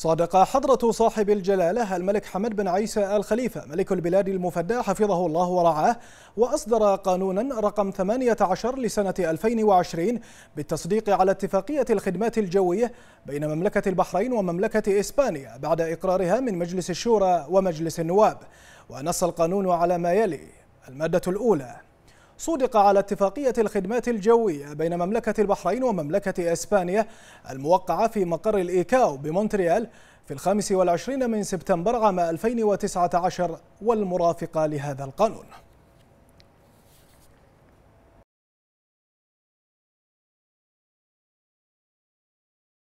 صادق حضرة صاحب الجلالة الملك حمد بن عيسى الخليفة ملك البلاد المفدى حفظه الله ورعاه وأصدر قانونا رقم 18 لسنة 2020 بالتصديق على اتفاقية الخدمات الجوية بين مملكة البحرين ومملكة إسبانيا بعد إقرارها من مجلس الشورى ومجلس النواب ونص القانون على ما يلي المادة الأولى صدق على اتفاقية الخدمات الجوية بين مملكة البحرين ومملكة إسبانيا الموقعة في مقر الإيكاو بمونتريال في الخامس والعشرين من سبتمبر عام 2019 والمرافقة لهذا القانون